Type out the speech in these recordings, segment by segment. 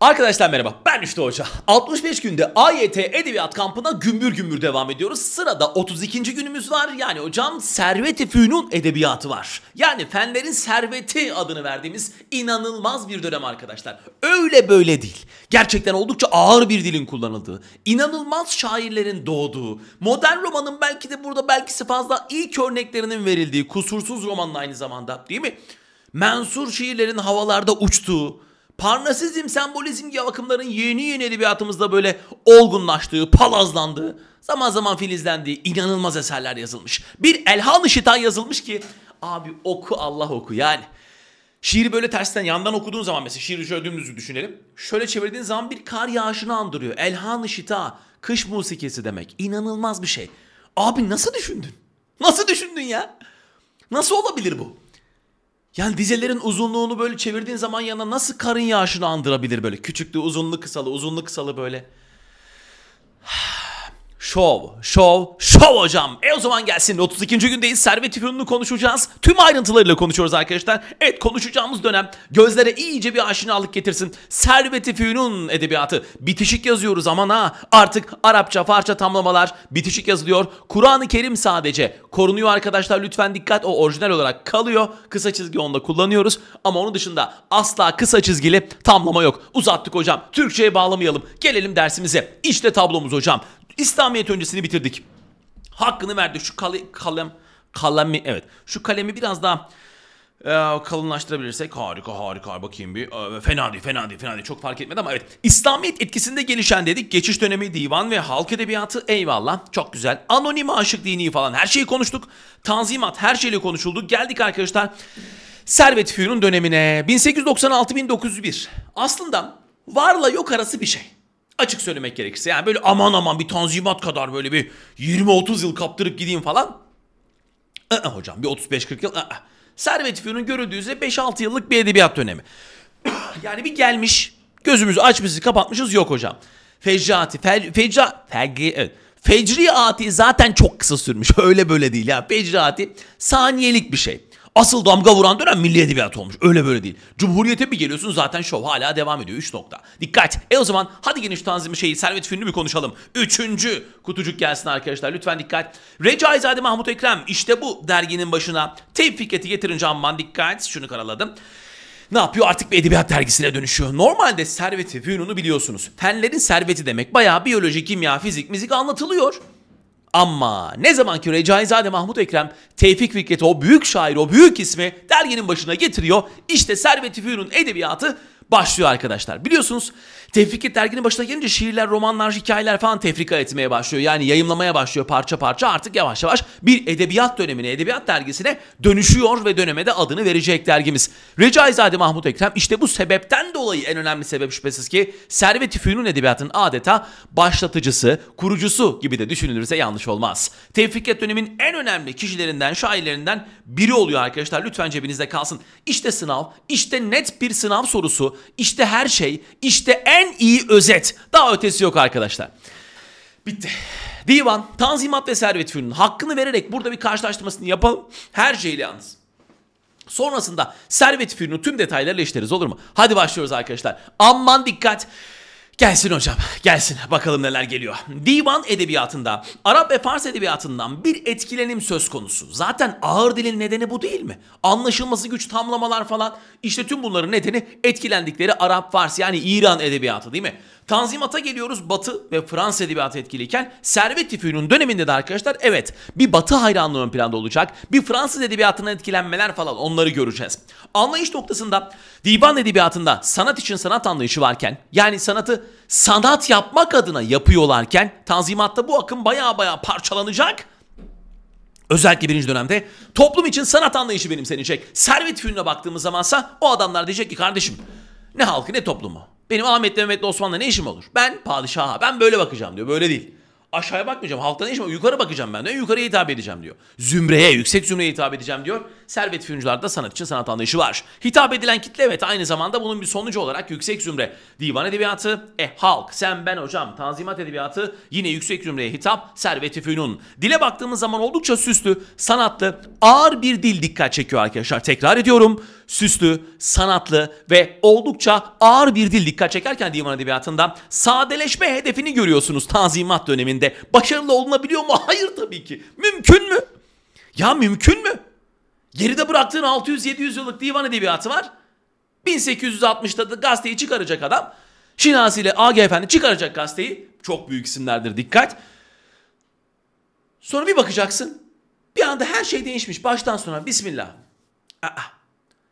Arkadaşlar merhaba ben Üçlü Hoca. 65 günde AYT Edebiyat Kampı'na gümbür gümbür devam ediyoruz. Sırada 32. günümüz var. Yani hocam Servet-i Fünun Edebiyatı var. Yani fenlerin serveti adını verdiğimiz inanılmaz bir dönem arkadaşlar. Öyle böyle değil. Gerçekten oldukça ağır bir dilin kullanıldığı, inanılmaz şairlerin doğduğu, modern romanın belki de burada belki fazla ilk örneklerinin verildiği kusursuz romanla aynı zamanda değil mi? Mensur şiirlerin havalarda uçtuğu, Parnasizm, sembolizm gibi akımların yeni yeni edebiyatımızda böyle olgunlaştığı, palazlandığı, zaman zaman filizlendiği inanılmaz eserler yazılmış. Bir Elhan-ı Şitan yazılmış ki abi oku Allah oku yani. Şiiri böyle tersten yandan okuduğun zaman mesela şiiri şöyle dümdüzü düşünelim. Şöyle çevirdiğin zaman bir kar yağışını andırıyor. Elhan-ı Şita, kış musikesi demek. İnanılmaz bir şey. Abi nasıl düşündün? Nasıl düşündün ya? Nasıl olabilir bu? Yani dizelerin uzunluğunu böyle çevirdiğin zaman yana nasıl karın yağışını andırabilir böyle? Küçüklü, uzunlu, kısalı, uzunlu, kısalı böyle. Şov, şov, şov hocam. E o zaman gelsin. 32. gündeyiz. Servet İpin'ini konuşacağız. Tüm ayrıntılarıyla konuşuyoruz arkadaşlar. Evet konuşacağımız dönem gözlere iyice bir aşinalık getirsin. Servet İpin'in edebiyatı. Bitişik yazıyoruz aman ha. Artık Arapça, Farça tamlamalar bitişik yazılıyor. Kur'an-ı Kerim sadece korunuyor arkadaşlar. Lütfen dikkat o orijinal olarak kalıyor. Kısa çizgi onda kullanıyoruz. Ama onun dışında asla kısa çizgili tamlama yok. Uzattık hocam. Türkçe'ye bağlamayalım. Gelelim dersimize. İşte tablomuz hocam. İslamiyet öncesini bitirdik. Hakkını verdi şu kale, kalem kalemi evet şu kalemi biraz daha e, kalınlaştırabilirsek harika harika bakayım bir e, fena değil fena değil fena değil çok fark etmedi ama evet İslamiyet etkisinde gelişen dedik geçiş dönemi divan ve halk edebiyatı eyvallah çok güzel anonim aşık dini falan her şeyi konuştuk tanzimat her şeyle konuşuldu geldik arkadaşlar Servet Fünun dönemine 1896-1901 aslında varla yok arası bir şey Açık söylemek gerekirse yani böyle aman aman bir tanzimat kadar böyle bir 20-30 yıl kaptırıp gideyim falan. i hocam bir 35-40 yıl. i Servet Fünun görüldüğü üzere 5-6 yıllık bir edebiyat dönemi. yani bir gelmiş gözümüzü açmışız kapatmışız yok hocam. Fecrati, fel, fecra, felgi, evet. Fecriati zaten çok kısa sürmüş. Öyle böyle değil ya. Fecriati saniyelik bir şey. Asıl damga vuran dönem milli edebiyat olmuş. Öyle böyle değil. Cumhuriyete bir geliyorsun zaten şov hala devam ediyor. 3 nokta. Dikkat. E o zaman hadi geniş tanzimi şeyi Servet Fünlü bir konuşalım. Üçüncü kutucuk gelsin arkadaşlar. Lütfen dikkat. Recaizade Mahmut Ekrem işte bu derginin başına tevfiketi getirince aman dikkat. Şunu karaladım ne yapıyor? Artık bir edebiyat dergisine dönüşüyor. Normalde serveti, fünunu biliyorsunuz. Fenlerin serveti demek. Bayağı biyoloji, kimya, fizik, müzik anlatılıyor. Ama ne zaman ki Recaizade Mahmut Ekrem Tevfik Fikret'i o büyük şair, o büyük ismi derginin başına getiriyor. İşte Servet-i Fünun edebiyatı başlıyor arkadaşlar. Biliyorsunuz Tevfik'e derginin başına gelince şiirler, romanlar, hikayeler falan tefrika etmeye başlıyor. Yani yayımlamaya başlıyor parça parça artık yavaş yavaş bir edebiyat dönemine, edebiyat dergisine dönüşüyor ve döneme de adını verecek dergimiz. Recaizade Mahmut Ekrem işte bu sebepten dolayı en önemli sebep şüphesiz ki Servet-i Fünun Edebiyatı'nın adeta başlatıcısı, kurucusu gibi de düşünülürse yanlış olmaz. Tevfiket dönemin en önemli kişilerinden, şairlerinden biri oluyor arkadaşlar. Lütfen cebinizde kalsın. İşte sınav, işte net bir sınav sorusu. İşte her şey, işte en iyi özet. Daha ötesi yok arkadaşlar. Bitti. Divan, Tanzimat ve Servet Fünun'un hakkını vererek burada bir karşılaştırmasını yapalım. Her şeyle yalnız. Sonrasında Servet Fünun'un tüm detaylarla işleriz olur mu? Hadi başlıyoruz arkadaşlar. Aman dikkat. Gelsin hocam, gelsin. Bakalım neler geliyor. Divan edebiyatında, Arap ve Fars edebiyatından bir etkilenim söz konusu. Zaten ağır dilin nedeni bu değil mi? Anlaşılması güç tamlamalar falan. İşte tüm bunların nedeni etkilendikleri Arap, Fars yani İran edebiyatı değil mi? Tanzimat'a geliyoruz Batı ve Fransız edebiyatı etkiliyken Servet Tüfüğü'nün döneminde de arkadaşlar evet bir Batı hayranlığı ön planda olacak. Bir Fransız edebiyatından etkilenmeler falan onları göreceğiz. Anlayış noktasında divan edebiyatında sanat için sanat anlayışı varken yani sanatı sanat yapmak adına yapıyorlarken Tanzimat'ta bu akım baya baya parçalanacak. Özellikle birinci dönemde toplum için sanat anlayışı benimsenecek. Servet Fünun'a baktığımız zamansa o adamlar diyecek ki kardeşim ne halkı ne toplumu. Benim Ahmet'le Mehmet'le Osman'la ne işim olur? Ben padişaha ben böyle bakacağım diyor. Böyle değil aşağıya bakmayacağım. Halktan işim yukarı bakacağım ben diyor. Yukarıya hitap edeceğim diyor. Zümreye, yüksek zümreye hitap edeceğim diyor. Servet fiyuncular da sanat için sanat anlayışı var. Hitap edilen kitle evet aynı zamanda bunun bir sonucu olarak yüksek zümre. Divan edebiyatı, e halk, sen ben hocam, tanzimat edebiyatı yine yüksek zümreye hitap Servet fiyuncunun. Dile baktığımız zaman oldukça süslü, sanatlı, ağır bir dil dikkat çekiyor arkadaşlar. Tekrar ediyorum. Süslü, sanatlı ve oldukça ağır bir dil dikkat çekerken divan edebiyatında sadeleşme hedefini görüyorsunuz tanzimat döneminde üzerinde başarılı olunabiliyor mu? Hayır tabii ki. Mümkün mü? Ya mümkün mü? Geride bıraktığın 600-700 yıllık divan edebiyatı var. 1860'da da gazeteyi çıkaracak adam. Şinasi ile AG Efendi çıkaracak gazeteyi. Çok büyük isimlerdir dikkat. Sonra bir bakacaksın. Bir anda her şey değişmiş. Baştan sona bismillah. Aa,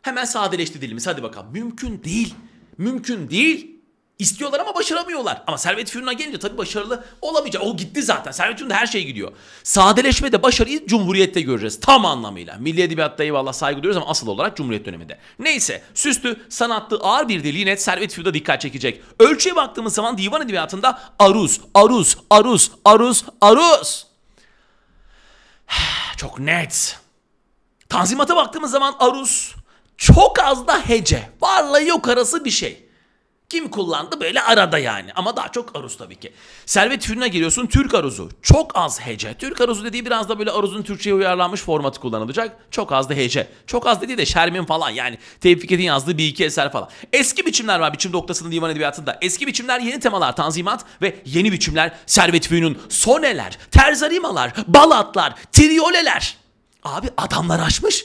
hemen sadeleşti dilimiz. Hadi bakalım. Mümkün değil. Mümkün değil. İstiyorlar ama başaramıyorlar. Ama Servet Fünun'a gelince tabii başarılı olamayacak. O gitti zaten. Servet Fünun'da her şey gidiyor. Sadeleşmede başarıyı Cumhuriyet'te göreceğiz. Tam anlamıyla. Milli Edebiyat'ta eyvallah saygı duyuyoruz ama asıl olarak Cumhuriyet döneminde. Neyse süslü, sanatlı, ağır bir dili net Servet Fünun'da dikkat çekecek. Ölçüye baktığımız zaman divan edebiyatında aruz, aruz, aruz, aruz, aruz. Çok net. Tanzimat'a baktığımız zaman aruz çok az da hece. Varla yok arası bir şey. Kim kullandı? Böyle arada yani. Ama daha çok aruz tabii ki. Servet Fünun'a giriyorsun Türk aruzu. Çok az hece. Türk aruzu dediği biraz da böyle aruzun Türkçe'ye uyarlanmış formatı kullanılacak. Çok az da hece. Çok az dediği de Şermin falan yani. Tevfik Edin yazdığı bir iki eser falan. Eski biçimler var biçim noktasının divan edebiyatında. Eski biçimler yeni temalar tanzimat ve yeni biçimler Servet Fünun. Soneler, terzarimalar, balatlar, trioleler. Abi adamlar açmış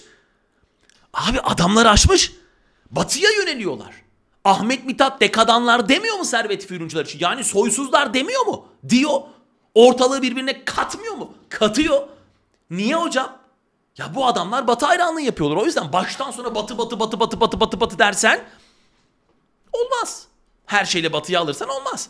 Abi adamlar açmış Batıya yöneliyorlar. Ahmet Mithat dekadanlar demiyor mu servet fürüncüler için? Yani soysuzlar demiyor mu? Diyor. Ortalığı birbirine katmıyor mu? Katıyor. Niye hocam? Ya bu adamlar batı hayranlığı yapıyorlar. O yüzden baştan sona batı batı batı batı batı batı batı dersen olmaz. Her şeyle Batıya alırsan olmaz.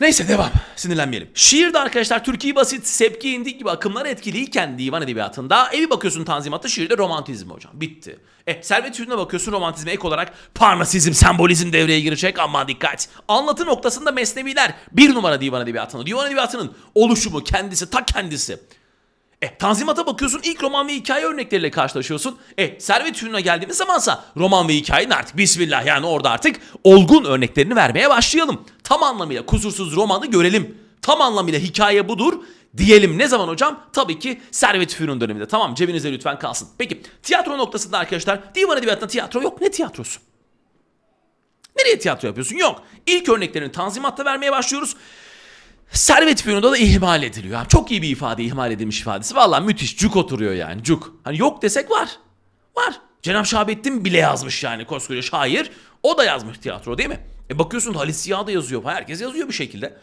Neyse devam. Sinirlenmeyelim. Şiirde arkadaşlar Türkiye basit, sepki indik gibi akımlar etkiliyken divan edebiyatında evi bakıyorsun tanzimatta şiirde romantizm hocam. Bitti. E servet yüzüne bakıyorsun romantizme ek olarak parnasizm, sembolizm devreye girecek ama dikkat. Anlatı noktasında mesneviler bir numara divan edebiyatında. Divan edebiyatının oluşumu kendisi ta kendisi. E, Tanzimat'a bakıyorsun ilk roman ve hikaye örnekleriyle karşılaşıyorsun. E, Servet Ünlü'ne geldiğimiz zamansa roman ve hikayenin artık bismillah yani orada artık olgun örneklerini vermeye başlayalım. Tam anlamıyla kusursuz romanı görelim. Tam anlamıyla hikaye budur diyelim. Ne zaman hocam? Tabii ki Servet Fünun döneminde. Tamam cebinizde lütfen kalsın. Peki tiyatro noktasında arkadaşlar divan edebiyatında tiyatro yok. Ne tiyatrosu? Nereye tiyatro yapıyorsun? Yok. İlk örneklerini Tanzimat'ta vermeye başlıyoruz. Servet Fünun'da da ihmal ediliyor. Yani çok iyi bir ifade, ihmal edilmiş ifadesi. Valla müthiş, cuk oturuyor yani, cuk. Hani yok desek var, var. Cenab-ı Şahabettin bile yazmış yani koskoca şair. O da yazmış tiyatro değil mi? E bakıyorsun Halis Siyah da yazıyor. Herkes yazıyor bir şekilde.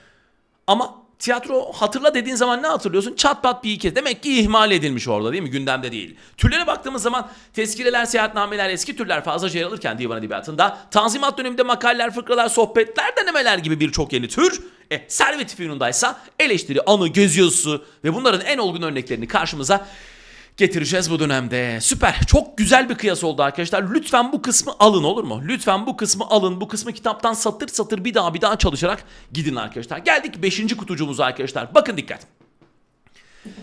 Ama tiyatro hatırla dediğin zaman ne hatırlıyorsun? Çat pat bir iki. Demek ki ihmal edilmiş orada değil mi? Gündemde değil. Türlere baktığımız zaman tezkireler, seyahatnameler, eski türler fazlaca yer şey alırken divan edebiyatında tanzimat döneminde makaleler, fıkralar, sohbetler, denemeler gibi birçok yeni tür e, servet fiyonundaysa eleştiri, anı, göz ve bunların en olgun örneklerini karşımıza getireceğiz bu dönemde. Süper. Çok güzel bir kıyas oldu arkadaşlar. Lütfen bu kısmı alın olur mu? Lütfen bu kısmı alın. Bu kısmı kitaptan satır satır bir daha bir daha çalışarak gidin arkadaşlar. Geldik 5. kutucuğumuza arkadaşlar. Bakın dikkat.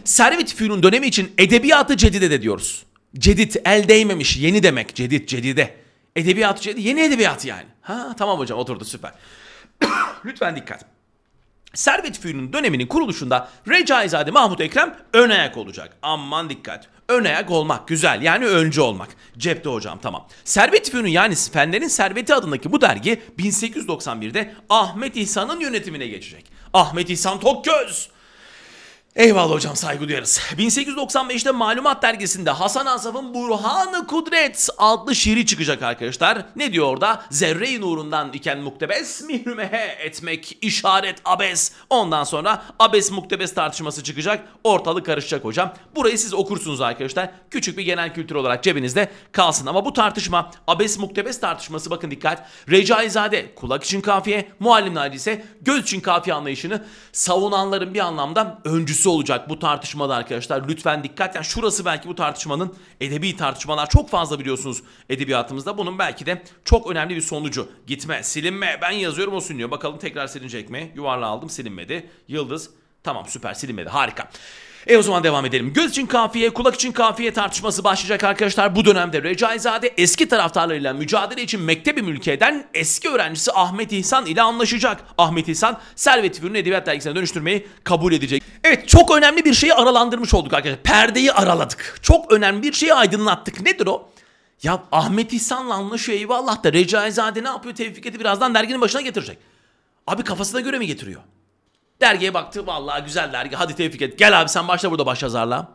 Servet Fünun dönemi için edebiyatı cedide de diyoruz. Cedid el değmemiş yeni demek. Cedit cedide. Edebiyatı cedid yeni edebiyat yani. Ha tamam hocam oturdu süper. Lütfen dikkat. Servet Fünun döneminin kuruluşunda Recaizade Mahmut Ekrem ön ayak olacak. Aman dikkat. Ön ayak olmak güzel yani öncü olmak. Cepte hocam tamam. Servet Fünun yani Fenlerin Serveti adındaki bu dergi 1891'de Ahmet İhsan'ın yönetimine geçecek. Ahmet İhsan Tokgöz Eyvallah hocam saygı duyarız. 1895'te Malumat Dergisi'nde Hasan Asaf'ın Burhan-ı Kudret adlı şiiri çıkacak arkadaşlar. Ne diyor orada? Zerre-i nurundan iken muktebes mihrümehe etmek işaret abes. Ondan sonra abes muktebes tartışması çıkacak. Ortalık karışacak hocam. Burayı siz okursunuz arkadaşlar. Küçük bir genel kültür olarak cebinizde kalsın. Ama bu tartışma abes muktebes tartışması bakın dikkat. Recaizade kulak için kafiye, muallim ise göz için kafiye anlayışını savunanların bir anlamda öncüsü olacak bu tartışmada arkadaşlar. Lütfen dikkat. Yani şurası belki bu tartışmanın edebi tartışmalar çok fazla biliyorsunuz edebiyatımızda. Bunun belki de çok önemli bir sonucu. Gitme, silinme. Ben yazıyorum o siliniyor. Bakalım tekrar silinecek mi? Yuvarla aldım silinmedi. Yıldız Tamam süper silinmedi harika. E o zaman devam edelim. Göz için kafiye, kulak için kafiye tartışması başlayacak arkadaşlar. Bu dönemde Recaizade eski taraftarlarıyla mücadele için mektebi mülkeden eski öğrencisi Ahmet İhsan ile anlaşacak. Ahmet İhsan Servet Fünun Edebiyat Dergisi'ne dönüştürmeyi kabul edecek. Evet çok önemli bir şeyi aralandırmış olduk arkadaşlar. Perdeyi araladık. Çok önemli bir şeyi aydınlattık. Nedir o? Ya Ahmet İhsan'la anlaşıyor eyvallah da Recaizade ne yapıyor? Tevfiket'i birazdan derginin başına getirecek. Abi kafasına göre mi getiriyor? Dergiye baktı vallahi güzel dergi hadi tevfik et. Gel abi sen başla burada baş yazarla.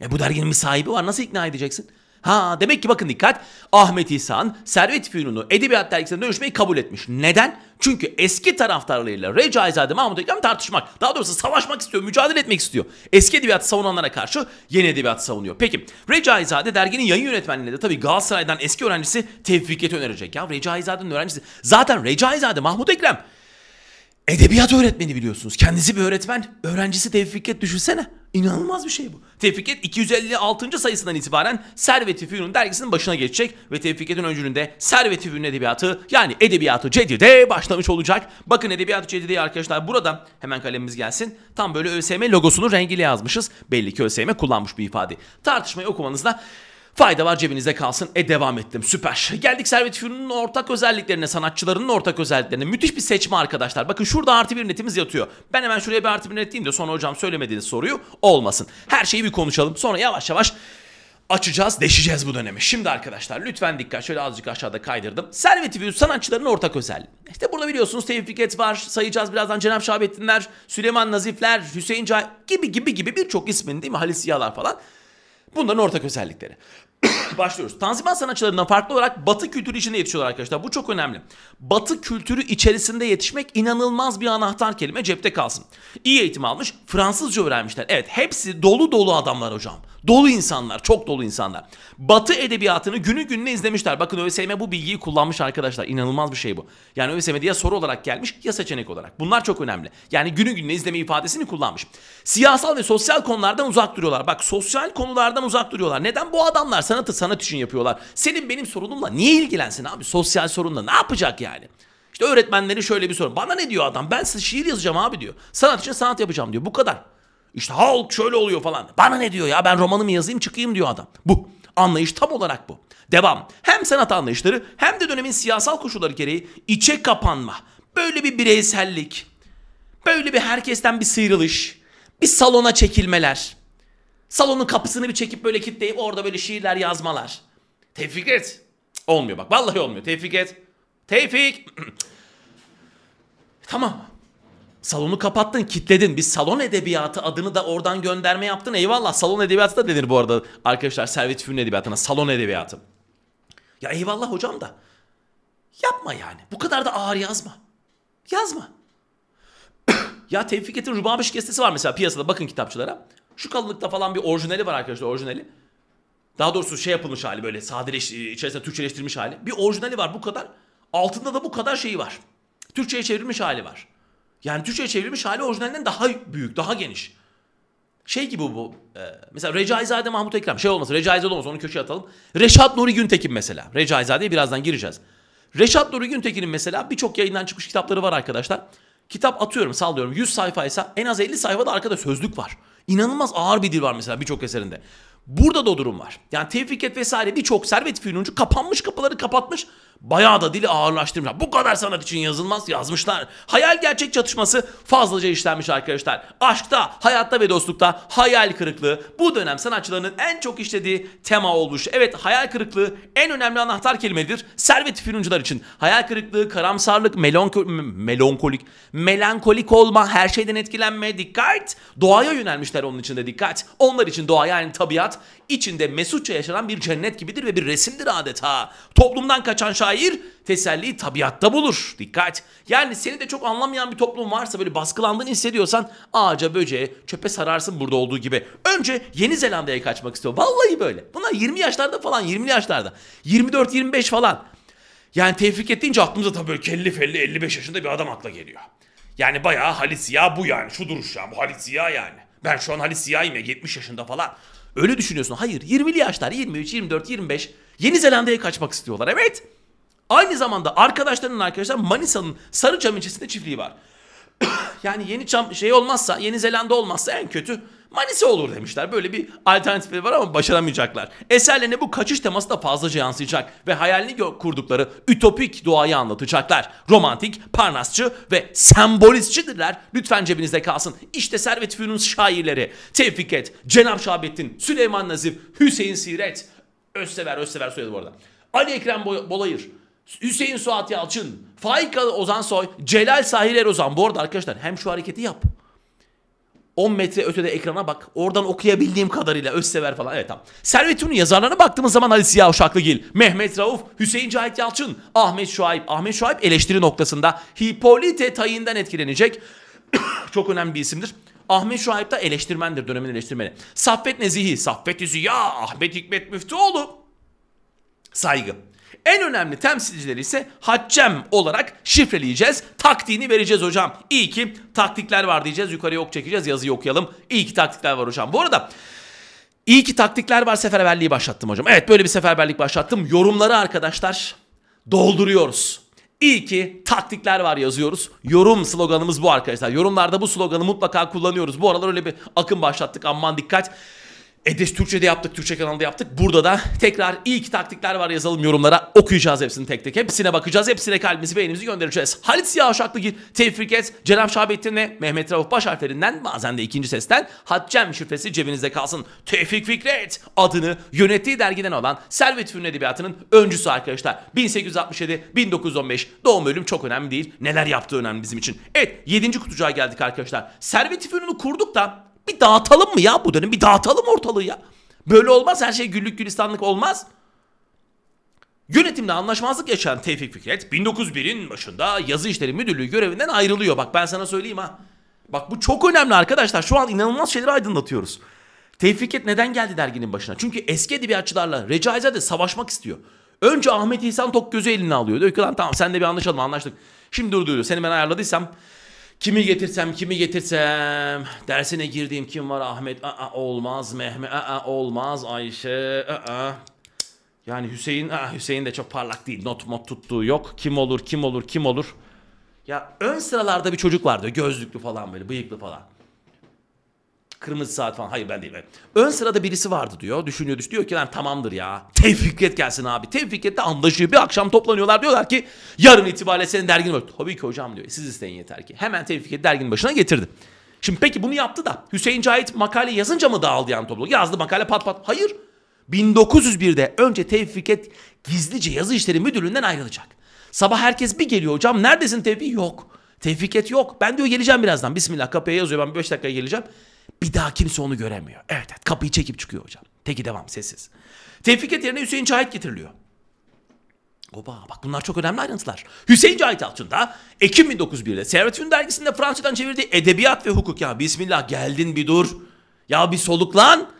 E bu derginin bir sahibi var nasıl ikna edeceksin? Ha demek ki bakın dikkat Ahmet İhsan Servet Fünun'u Edebiyat Dergisi'ne dönüşmeyi kabul etmiş. Neden? Çünkü eski taraftarlarıyla Recaizade Mahmut Ekrem tartışmak daha doğrusu savaşmak istiyor mücadele etmek istiyor. Eski edebiyatı savunanlara karşı yeni edebiyatı savunuyor. Peki Recaizade derginin yayın yönetmenliğine de tabii Galatasaray'dan eski öğrencisi tevfiket önerecek. Ya Recaizade'nin öğrencisi zaten Recaizade Mahmut Ekrem Edebiyat öğretmeni biliyorsunuz. Kendisi bir öğretmen. Öğrencisi Tevfiket düşünsene. İnanılmaz bir şey bu. Tevfiket 256. sayısından itibaren Servet-i Fünun dergisinin başına geçecek ve Tevfiket'in öncülüğünde Servet-i Fünun edebiyatı yani edebiyatı Cedi'de başlamış olacak. Bakın edebiyatı Cedi'de arkadaşlar burada hemen kalemimiz gelsin. Tam böyle ÖSYM logosunu rengiyle yazmışız. Belli ki ÖSYM kullanmış bir ifade. Tartışmayı okumanızda Fayda var cebinizde kalsın. E devam ettim. Süper. Geldik Servet Fünun'un ortak özelliklerine, sanatçılarının ortak özelliklerine. Müthiş bir seçme arkadaşlar. Bakın şurada artı bir netimiz yatıyor. Ben hemen şuraya bir artı bir netleyeyim de sonra hocam söylemediğiniz soruyu olmasın. Her şeyi bir konuşalım. Sonra yavaş yavaş açacağız, deşeceğiz bu dönemi. Şimdi arkadaşlar lütfen dikkat. Şöyle azıcık aşağıda kaydırdım. Servet Fünun sanatçıların ortak özelliği. İşte burada biliyorsunuz Tevfik Fikret var. Sayacağız birazdan Cenab Şahabettinler, Süleyman Nazifler, Hüseyin Cahit gibi gibi gibi birçok ismin değil mi? Halis Yalar falan. Bunların ortak özellikleri. başlıyoruz. Tanzimat sanatçılarından farklı olarak batı kültürü içinde yetişiyorlar arkadaşlar. Bu çok önemli. Batı kültürü içerisinde yetişmek inanılmaz bir anahtar kelime cepte kalsın. İyi eğitim almış, Fransızca öğrenmişler. Evet hepsi dolu dolu adamlar hocam. Dolu insanlar, çok dolu insanlar. Batı edebiyatını günü gününe izlemişler. Bakın ÖSYM bu bilgiyi kullanmış arkadaşlar. İnanılmaz bir şey bu. Yani ÖSYM'de diye soru olarak gelmiş ya seçenek olarak. Bunlar çok önemli. Yani günü gününe izleme ifadesini kullanmış. Siyasal ve sosyal konulardan uzak duruyorlar. Bak sosyal konulardan uzak duruyorlar. Neden? Bu adamlar sanatı sanat için yapıyorlar. Senin benim sorunumla niye ilgilensin abi? Sosyal sorunla ne yapacak yani? İşte öğretmenlerin şöyle bir sorun. Bana ne diyor adam? Ben size şiir yazacağım abi diyor. Sanat için sanat yapacağım diyor. Bu kadar. İşte halk şöyle oluyor falan. Bana ne diyor ya ben romanımı yazayım çıkayım diyor adam. Bu. Anlayış tam olarak bu. Devam. Hem sanat anlayışları hem de dönemin siyasal koşulları gereği içe kapanma. Böyle bir bireysellik. Böyle bir herkesten bir sıyrılış. Bir salona çekilmeler. Salonun kapısını bir çekip böyle kilitleyip orada böyle şiirler yazmalar. Tevfik et. Olmuyor bak. Vallahi olmuyor. Tevfik et. Tevfik. tamam. Salonu kapattın, kitledin. bir salon edebiyatı adını da oradan gönderme yaptın. Eyvallah. Salon edebiyatı da denir bu arada arkadaşlar. Servet Fünun edebiyatına salon edebiyatı. Ya eyvallah hocam da. Yapma yani. Bu kadar da ağır yazma. Yazma. ya Tevfik Et'in Rubabiş kestesi var mesela piyasada bakın kitapçılara. Şu kalınlıkta falan bir orijinali var arkadaşlar orijinali. Daha doğrusu şey yapılmış hali böyle sadeleş içerisinde Türkçeleştirilmiş hali. Bir orijinali var bu kadar. Altında da bu kadar şeyi var. Türkçeye çevrilmiş hali var. Yani Türkçeye çevrilmiş hali orijinalinden daha büyük, daha geniş. Şey gibi bu. E, mesela Recaizade Mahmut Ekrem. Şey olmasın Recaizade olmasın onu köşeye atalım. Reşat Nuri Güntekin mesela. Recaizade'ye birazdan gireceğiz. Reşat Nuri Güntekin'in mesela birçok yayından çıkmış kitapları var arkadaşlar. Kitap atıyorum sallıyorum 100 sayfaysa en az 50 sayfada arkada sözlük var. İnanılmaz ağır bir dil var mesela birçok eserinde. Burada da o durum var. Yani Tevfiket vesaire birçok servet fünuncu kapanmış kapıları kapatmış bayağı da dili ağırlaştırmışlar. Bu kadar sanat için yazılmaz yazmışlar. Hayal gerçek çatışması fazlaca işlenmiş arkadaşlar. Aşkta, hayatta ve dostlukta hayal kırıklığı bu dönem sanatçılarının en çok işlediği tema olmuş. Evet hayal kırıklığı en önemli anahtar kelimedir. Servet filmciler için hayal kırıklığı, karamsarlık, melanko melonkolik, melankolik olma, her şeyden etkilenme, dikkat. Doğaya yönelmişler onun için de dikkat. Onlar için doğa yani tabiat içinde mesutça yaşanan bir cennet gibidir ve bir resimdir adeta. Toplumdan kaçan şair dair teselliyi tabiatta bulur. Dikkat. Yani seni de çok anlamayan bir toplum varsa böyle baskılandığını hissediyorsan ağaca, böceğe, çöpe sararsın burada olduğu gibi. Önce Yeni Zelanda'ya kaçmak istiyor. Vallahi böyle. Bunlar 20 yaşlarda falan, 20 yaşlarda. 24-25 falan. Yani tevfik ettiğince aklımıza tabii böyle kelli felli 55 yaşında bir adam akla geliyor. Yani bayağı Halit Siyah bu yani. Şu duruş ya Bu Halit Siyah yani. Ben şu an Halit Siyah'yım ya 70 yaşında falan. Öyle düşünüyorsun. Hayır 20'li yaşlar 23, 24, 25 Yeni Zelanda'ya kaçmak istiyorlar. Evet Aynı zamanda arkadaşlarının arkadaşlar Manisa'nın Sarıçam ilçesinde çiftliği var. yani yeni çam şey olmazsa, Yeni Zelanda olmazsa en kötü Manisa olur demişler. Böyle bir alternatif var ama başaramayacaklar. Eserlerine bu kaçış teması da fazlaca yansıyacak ve hayalini kurdukları ütopik doğayı anlatacaklar. Romantik, parnasçı ve sembolistçidirler. Lütfen cebinizde kalsın. İşte Servet Fünun şairleri Tevfik Et, Cenab Şahabettin, Süleyman Nazif, Hüseyin Siret, Özsever, Özsever söyledi bu arada. Ali Ekrem Bolayır, Hüseyin Suat Yalçın, Faik Ozan Soy, Celal Sahil Erozan. Bu arada arkadaşlar hem şu hareketi yap. 10 metre ötede ekrana bak. Oradan okuyabildiğim kadarıyla Özsever falan. Evet tamam. Servet Ünlü yazarlarına baktığımız zaman Ali Siyah Uşaklıgil, Mehmet Rauf, Hüseyin Cahit Yalçın, Ahmet Şuayb. Ahmet Şuayb eleştiri noktasında Hipolite Tayin'den etkilenecek. Çok önemli bir isimdir. Ahmet Şuayb da eleştirmendir dönemin eleştirmeni. Saffet Nezihi, Saffet ya Ahmet Hikmet Müftüoğlu. Saygı. En önemli temsilcileri ise haccem olarak şifreleyeceğiz. Taktiğini vereceğiz hocam. İyi ki taktikler var diyeceğiz. Yukarıya ok çekeceğiz. Yazıyı okuyalım. İyi ki taktikler var hocam. Bu arada iyi ki taktikler var seferberliği başlattım hocam. Evet böyle bir seferberlik başlattım. Yorumları arkadaşlar dolduruyoruz. İyi ki taktikler var yazıyoruz. Yorum sloganımız bu arkadaşlar. Yorumlarda bu sloganı mutlaka kullanıyoruz. Bu aralar öyle bir akım başlattık. Aman dikkat. Edeş Türkçe'de yaptık, Türkçe kanalda yaptık. Burada da tekrar iyi ki taktikler var yazalım yorumlara. Okuyacağız hepsini tek tek. Hepsine bakacağız. Hepsine kalbimizi beynimizi göndereceğiz. Halit Siyah Uşaklıgil, Tevfik Et, Cenab Şahbettin ve Mehmet Rauf baş harflerinden bazen de ikinci sesten Haccem şifresi cebinizde kalsın. Tevfik Fikret adını yönettiği dergiden olan Servet Fünun Edebiyatı'nın öncüsü arkadaşlar. 1867-1915 doğum ölüm çok önemli değil. Neler yaptığı önemli bizim için. Evet 7. kutucuğa geldik arkadaşlar. Servet Fünun'u kurduk da bir dağıtalım mı ya bu dönem? Bir dağıtalım ortalığı ya. Böyle olmaz her şey güllük gülistanlık olmaz. Yönetimde anlaşmazlık yaşayan Tevfik Fikret 1901'in başında yazı işleri müdürlüğü görevinden ayrılıyor. Bak ben sana söyleyeyim ha. Bak bu çok önemli arkadaşlar. Şu an inanılmaz şeyleri aydınlatıyoruz. Tevfik Fikret neden geldi derginin başına? Çünkü eski edebiyatçılarla Recaizade savaşmak istiyor. Önce Ahmet İhsan Tokgöz'ü eline alıyor. Diyor ki lan tamam sen de bir anlaşalım anlaştık. Şimdi dur diyor seni ben ayarladıysam Kimi getirsem, kimi getirsem. Dersine girdiğim kim var? Ahmet. Aa, olmaz Mehmet. Aa, olmaz Ayşe. Aa. Yani Hüseyin, aa, Hüseyin de çok parlak değil. Not mod tuttuğu yok. Kim olur, kim olur, kim olur. Ya ön sıralarda bir çocuk vardı. Gözlüklü falan böyle, bıyıklı falan. Kırmızı saat falan. Hayır ben değilim. Ön sırada birisi vardı diyor. Düşünüyor düşün. Diyor ki lan tamamdır ya. Tevfikret gelsin abi. Tevfikret de anlaşıyor. Bir akşam toplanıyorlar. Diyorlar ki yarın itibariyle senin dergin var. Tabii ki hocam diyor. Siz isteyin yeter ki. Hemen Tevfikret dergin başına getirdi. Şimdi peki bunu yaptı da Hüseyin Cahit makale yazınca mı dağıldı yani toplu? Yazdı makale pat pat. Hayır. 1901'de önce Tevfiket gizlice yazı işleri müdürlüğünden ayrılacak. Sabah herkes bir geliyor hocam neredesin Tevfik? Yok. Tevfiket yok. Ben diyor geleceğim birazdan. Bismillah kapıya yazıyor ben 5 dakika geleceğim. Bir daha kimse onu göremiyor. Evet, evet kapıyı çekip çıkıyor hocam. Teki devam sessiz. Tevfiket yerine Hüseyin Cahit getiriliyor. Oba bak bunlar çok önemli ayrıntılar. Hüseyin Cahit Altun Ekim 1901'de Servet Fün dergisinde Fransızcadan çevirdiği Edebiyat ve Hukuk ya bismillah geldin bir dur. Ya bir soluklan.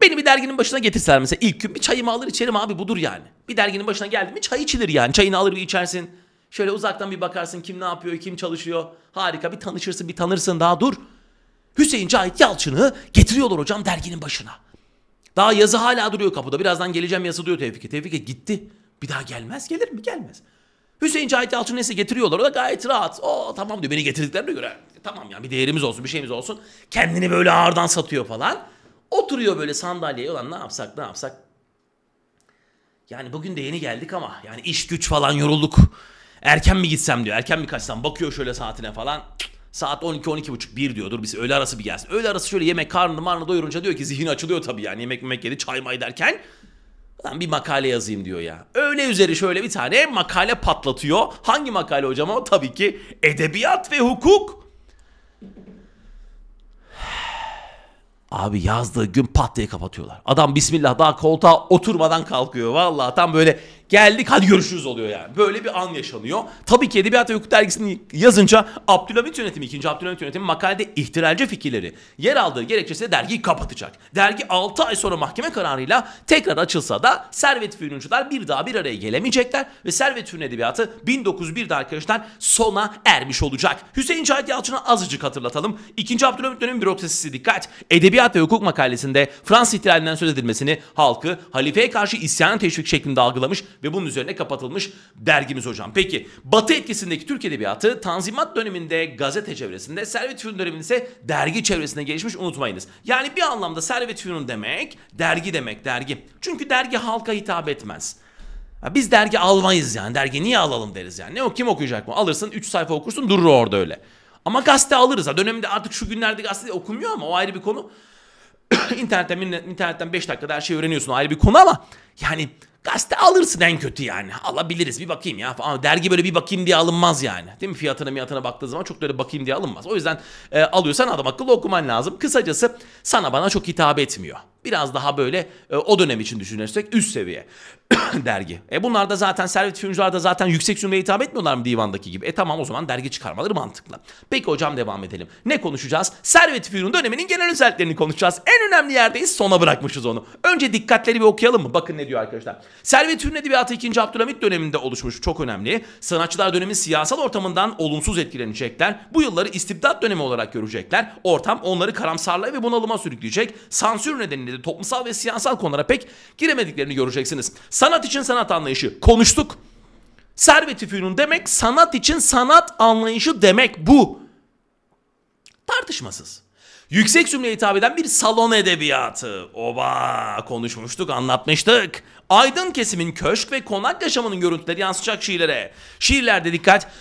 Beni bir derginin başına getirseler mesela ilk gün bir çayımı alır içerim abi budur yani. Bir derginin başına geldim mi çay içilir yani. Çayını alır bir içersin. Şöyle uzaktan bir bakarsın kim ne yapıyor, kim çalışıyor. Harika bir tanışırsın, bir tanırsın daha dur. Hüseyin Cahit Yalçın'ı getiriyorlar hocam derginin başına. Daha yazı hala duruyor kapıda. Birazdan geleceğim yazı diyor Tevfik'e. Tevfik'e gitti. Bir daha gelmez. Gelir mi? Gelmez. Hüseyin Cahit Yalçın neyse getiriyorlar. O da gayet rahat. O tamam diyor. Beni getirdiklerine göre tamam ya bir değerimiz olsun bir şeyimiz olsun. Kendini böyle ağırdan satıyor falan. Oturuyor böyle sandalyeye olan ne yapsak ne yapsak. Yani bugün de yeni geldik ama yani iş güç falan yorulduk. Erken mi gitsem diyor. Erken mi kaçsam bakıyor şöyle saatine falan. Cık. Saat 12 12.30 1 diyor. Dur biz öğle arası bir gelsin. Öğle arası şöyle yemek karnını marnı doyurunca diyor ki zihin açılıyor tabii yani. Yemek yemek yedi çay may derken. Lan bir makale yazayım diyor ya. Öğle üzeri şöyle bir tane makale patlatıyor. Hangi makale hocam o? Tabii ki edebiyat ve hukuk. Abi yazdığı gün pat diye kapatıyorlar. Adam bismillah daha koltuğa oturmadan kalkıyor. vallahi tam böyle geldik hadi görüşürüz oluyor yani. Böyle bir an yaşanıyor. Tabii ki Edebiyat ve Hukuk dergisini yazınca Abdülhamit yönetimi, 2. Abdülhamit yönetimi makalede ihtilalci fikirleri yer aldığı gerekçesiyle dergiyi kapatacak. Dergi 6 ay sonra mahkeme kararıyla tekrar açılsa da Servet Fünuncular bir daha bir araya gelemeyecekler ve Servet Fünun Edebiyatı 1901'de arkadaşlar sona ermiş olacak. Hüseyin Cahit Yalçın'a azıcık hatırlatalım. 2. Abdülhamit dönemi bürokrasisi dikkat. Edebiyat ve hukuk makalesinde Fransız ihtilalinden söz edilmesini halkı halifeye karşı isyan teşvik şeklinde algılamış ve bunun üzerine kapatılmış dergimiz hocam. Peki Batı etkisindeki Türk Edebiyatı Tanzimat döneminde gazete çevresinde, Servet Fünun döneminde ise dergi çevresinde gelişmiş unutmayınız. Yani bir anlamda Servet Fünun demek dergi demek dergi. Çünkü dergi halka hitap etmez. Biz dergi almayız yani. Dergi niye alalım deriz yani. Ne o kim okuyacak mı? Alırsın 3 sayfa okursun durur orada öyle. Ama gazete alırız. Ha döneminde artık şu günlerde gazete okumuyor ama o ayrı bir konu. internetten internetten 5 dakikada her şeyi öğreniyorsun o ayrı bir konu ama yani Gazete alırsın en kötü yani. Alabiliriz bir bakayım ya falan. Dergi böyle bir bakayım diye alınmaz yani. Değil mi? Fiyatına miyatına baktığı zaman çok böyle bakayım diye alınmaz. O yüzden e, alıyorsan adam akıllı okuman lazım. Kısacası sana bana çok hitap etmiyor. Biraz daha böyle e, o dönem için düşünürsek üst seviye dergi. E bunlar da zaten servet filmciler de zaten yüksek zümreye hitap etmiyorlar mı divandaki gibi? E tamam o zaman dergi çıkarmaları mantıklı. Peki hocam devam edelim. Ne konuşacağız? Servet Fünun döneminin genel özelliklerini konuşacağız. En önemli yerdeyiz sona bırakmışız onu. Önce dikkatleri bir okuyalım mı? Bakın ne diyor arkadaşlar. Servet Fünun edebiyatı 2. Abdülhamit döneminde oluşmuş çok önemli. Sanatçılar dönemin siyasal ortamından olumsuz etkilenecekler. Bu yılları istibdat dönemi olarak görecekler. Ortam onları karamsarlığa ve bunalıma sürükleyecek. Sansür nedeniyle bile toplumsal ve siyasal konulara pek giremediklerini göreceksiniz. Sanat için sanat anlayışı konuştuk. Servet-i demek sanat için sanat anlayışı demek bu. Tartışmasız. Yüksek zümreye hitap eden bir salon edebiyatı. Oba konuşmuştuk anlatmıştık. Aydın kesimin köşk ve konak yaşamının görüntüleri yansıtacak şiirlere. Şiirlerde dikkat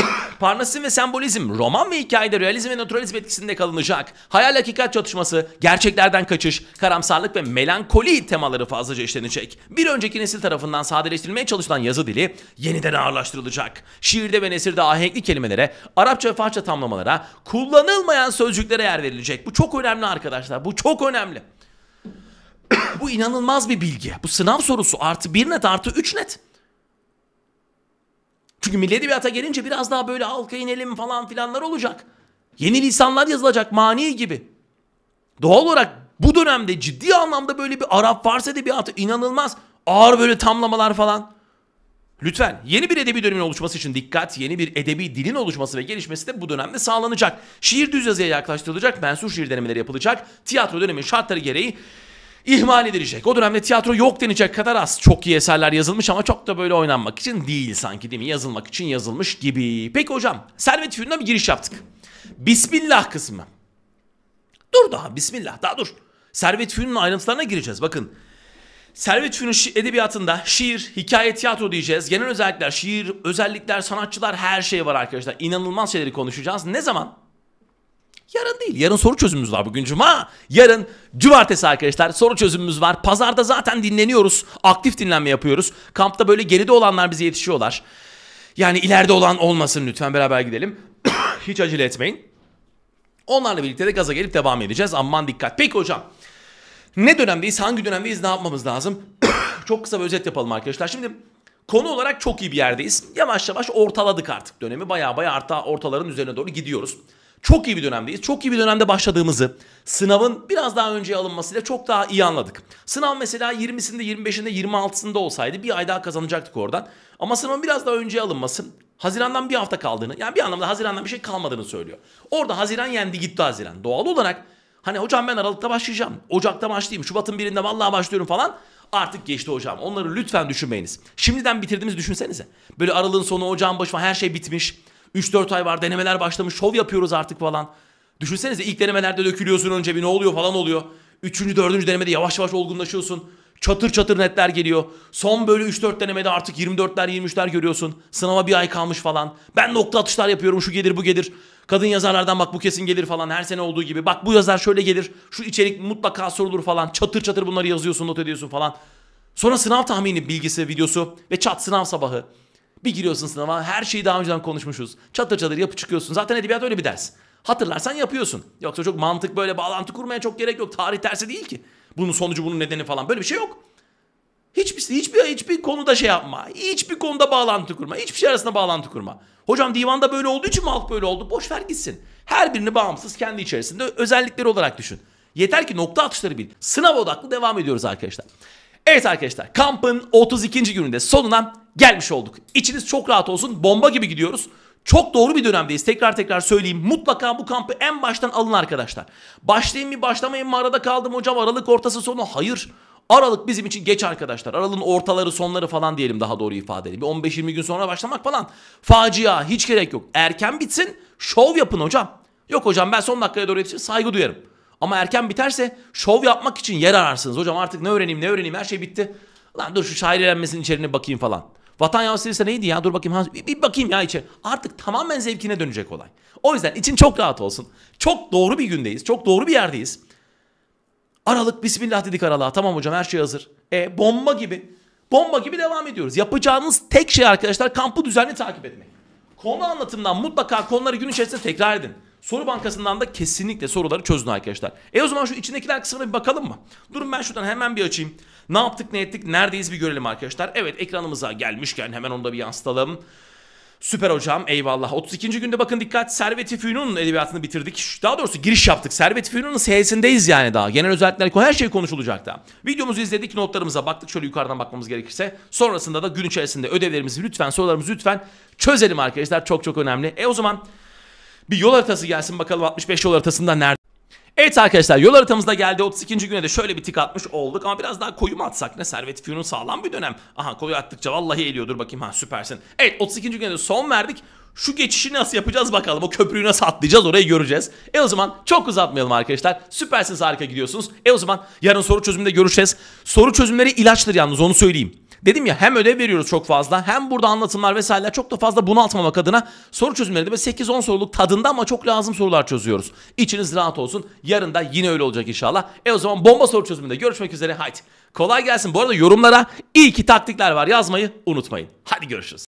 Parnasizm ve sembolizm, roman ve hikayede realizm ve naturalizm etkisinde kalınacak. Hayal hakikat çatışması, gerçeklerden kaçış, karamsarlık ve melankoli temaları fazlaca işlenecek. Bir önceki nesil tarafından sadeleştirilmeye çalışılan yazı dili yeniden ağırlaştırılacak. Şiirde ve nesirde ahenkli kelimelere, Arapça ve Farsça tamlamalara, kullanılmayan sözcüklere yer verilecek. Bu çok önemli arkadaşlar, bu çok önemli. bu inanılmaz bir bilgi. Bu sınav sorusu artı bir net artı üç net. Çünkü milli edebiyata gelince biraz daha böyle halka inelim falan filanlar olacak. Yeni lisanlar yazılacak mani gibi. Doğal olarak bu dönemde ciddi anlamda böyle bir Arap Fars edebiyatı inanılmaz ağır böyle tamlamalar falan. Lütfen yeni bir edebi dönemin oluşması için dikkat, yeni bir edebi dilin oluşması ve gelişmesi de bu dönemde sağlanacak. Şiir düz yazıya yaklaştırılacak, mensur şiir denemeleri yapılacak, tiyatro dönemin şartları gereği ihmal edilecek. O dönemde tiyatro yok denecek kadar az çok iyi eserler yazılmış ama çok da böyle oynanmak için değil sanki değil mi? Yazılmak için yazılmış gibi. Peki hocam Servet Fünun'a bir giriş yaptık. Bismillah kısmı. Dur daha Bismillah daha dur. Servet Fünun'un ayrıntılarına gireceğiz bakın. Servet Fünun edebiyatında şiir, hikaye, tiyatro diyeceğiz. Genel özellikler, şiir, özellikler, sanatçılar her şey var arkadaşlar. İnanılmaz şeyleri konuşacağız. Ne zaman? Yarın değil. Yarın soru çözümümüz var. Bugün cuma. Yarın cumartesi arkadaşlar soru çözümümüz var. Pazarda zaten dinleniyoruz. Aktif dinlenme yapıyoruz. Kampta böyle geride olanlar bize yetişiyorlar. Yani ileride olan olmasın lütfen beraber gidelim. Hiç acele etmeyin. Onlarla birlikte de gaza gelip devam edeceğiz. Aman dikkat. Peki hocam. Ne dönemdeyiz, hangi dönemdeyiz, ne yapmamız lazım? çok kısa bir özet yapalım arkadaşlar. Şimdi konu olarak çok iyi bir yerdeyiz. Yavaş yavaş ortaladık artık dönemi. Baya baya arta ortaların üzerine doğru gidiyoruz. Çok iyi bir dönemdeyiz. Çok iyi bir dönemde başladığımızı sınavın biraz daha önce alınmasıyla çok daha iyi anladık. Sınav mesela 20'sinde, 25'inde, 26'sında olsaydı bir ay daha kazanacaktık oradan. Ama sınavın biraz daha önce alınması Haziran'dan bir hafta kaldığını yani bir anlamda Haziran'dan bir şey kalmadığını söylüyor. Orada Haziran yendi gitti Haziran. Doğal olarak hani hocam ben Aralık'ta başlayacağım. Ocak'ta başlayayım. Şubat'ın birinde vallahi başlıyorum falan. Artık geçti hocam. Onları lütfen düşünmeyiniz. Şimdiden bitirdiğimizi düşünsenize. Böyle aralığın sonu, ocağın başı falan her şey bitmiş. 3-4 ay var denemeler başlamış şov yapıyoruz artık falan. Düşünsenize ilk denemelerde dökülüyorsun önce bir ne oluyor falan oluyor. Üçüncü, dördüncü denemede yavaş yavaş olgunlaşıyorsun. Çatır çatır netler geliyor. Son böyle 3-4 denemede artık 24'ler 23'ler görüyorsun. Sınava bir ay kalmış falan. Ben nokta atışlar yapıyorum şu gelir bu gelir. Kadın yazarlardan bak bu kesin gelir falan her sene olduğu gibi. Bak bu yazar şöyle gelir. Şu içerik mutlaka sorulur falan. Çatır çatır bunları yazıyorsun not ediyorsun falan. Sonra sınav tahmini bilgisi videosu ve çat sınav sabahı. Bir giriyorsun sınava her şeyi daha önceden konuşmuşuz. Çatır çatır yapı çıkıyorsun. Zaten edebiyat öyle bir ders. Hatırlarsan yapıyorsun. Yoksa çok mantık böyle bağlantı kurmaya çok gerek yok. Tarih tersi değil ki. Bunun sonucu bunun nedeni falan böyle bir şey yok. Hiçbir, hiçbir, hiçbir konuda şey yapma. Hiçbir konuda bağlantı kurma. Hiçbir şey arasında bağlantı kurma. Hocam divanda böyle olduğu için mi halk böyle oldu? Boş ver gitsin. Her birini bağımsız kendi içerisinde özellikleri olarak düşün. Yeter ki nokta atışları bil. Sınav odaklı devam ediyoruz arkadaşlar. Evet arkadaşlar kampın 32. gününde sonuna gelmiş olduk. İçiniz çok rahat olsun. Bomba gibi gidiyoruz. Çok doğru bir dönemdeyiz. Tekrar tekrar söyleyeyim. Mutlaka bu kampı en baştan alın arkadaşlar. Başlayayım mı başlamayayım mı arada kaldım hocam aralık ortası sonu. Hayır. Aralık bizim için geç arkadaşlar. Aralıkın ortaları sonları falan diyelim daha doğru ifade edelim. 15-20 gün sonra başlamak falan. Facia hiç gerek yok. Erken bitsin şov yapın hocam. Yok hocam ben son dakikaya doğru yetişim saygı duyarım. Ama erken biterse şov yapmak için yer ararsınız. Hocam artık ne öğreneyim ne öğreneyim her şey bitti. Lan dur şu şair eğlenmesinin içeriğine bakayım falan. Vatan yavsilisi neydi ya? Dur bakayım. Ha, bir, bir bakayım ya içe. Artık tamamen zevkine dönecek olay. O yüzden için çok rahat olsun. Çok doğru bir gündeyiz. Çok doğru bir yerdeyiz. Aralık bismillah dedik aralığa. Tamam hocam her şey hazır. E bomba gibi. Bomba gibi devam ediyoruz. Yapacağınız tek şey arkadaşlar kampı düzenli takip etmek. Konu anlatımdan mutlaka konuları gün içerisinde tekrar edin. Soru bankasından da kesinlikle soruları çözün arkadaşlar. E o zaman şu içindekiler kısmına bir bakalım mı? Durun ben şuradan hemen bir açayım. Ne yaptık ne ettik neredeyiz bir görelim arkadaşlar. Evet ekranımıza gelmişken hemen onu da bir yansıtalım. Süper hocam eyvallah. 32. günde bakın dikkat Servet-i Fünun'un edebiyatını bitirdik. Daha doğrusu giriş yaptık. Servet-i Fünun'un yani daha. Genel özellikler her şey konuşulacak da. Videomuzu izledik notlarımıza baktık şöyle yukarıdan bakmamız gerekirse. Sonrasında da gün içerisinde ödevlerimizi lütfen sorularımızı lütfen çözelim arkadaşlar. Çok çok önemli. E o zaman bir yol haritası gelsin bakalım 65 yol haritasında nerede? Evet arkadaşlar yol haritamızda geldi 32. güne de şöyle bir tik atmış olduk ama biraz daha koyu mu atsak ne Servet Fiyon'un sağlam bir dönem. Aha koyu attıkça vallahi eliyordur bakayım ha süpersin. Evet 32. güne de son verdik. Şu geçişi nasıl yapacağız bakalım o köprüyü nasıl atlayacağız orayı göreceğiz. E o zaman çok uzatmayalım arkadaşlar. Süpersiniz harika gidiyorsunuz. E o zaman yarın soru çözümünde görüşeceğiz. Soru çözümleri ilaçtır yalnız onu söyleyeyim. Dedim ya hem ödev veriyoruz çok fazla hem burada anlatımlar vesaireler çok da fazla bunaltmamak adına soru çözümleri de 8-10 soruluk tadında ama çok lazım sorular çözüyoruz. İçiniz rahat olsun. Yarın da yine öyle olacak inşallah. E o zaman bomba soru çözümünde görüşmek üzere. Haydi kolay gelsin. Bu arada yorumlara iyi ki taktikler var yazmayı unutmayın. Hadi görüşürüz.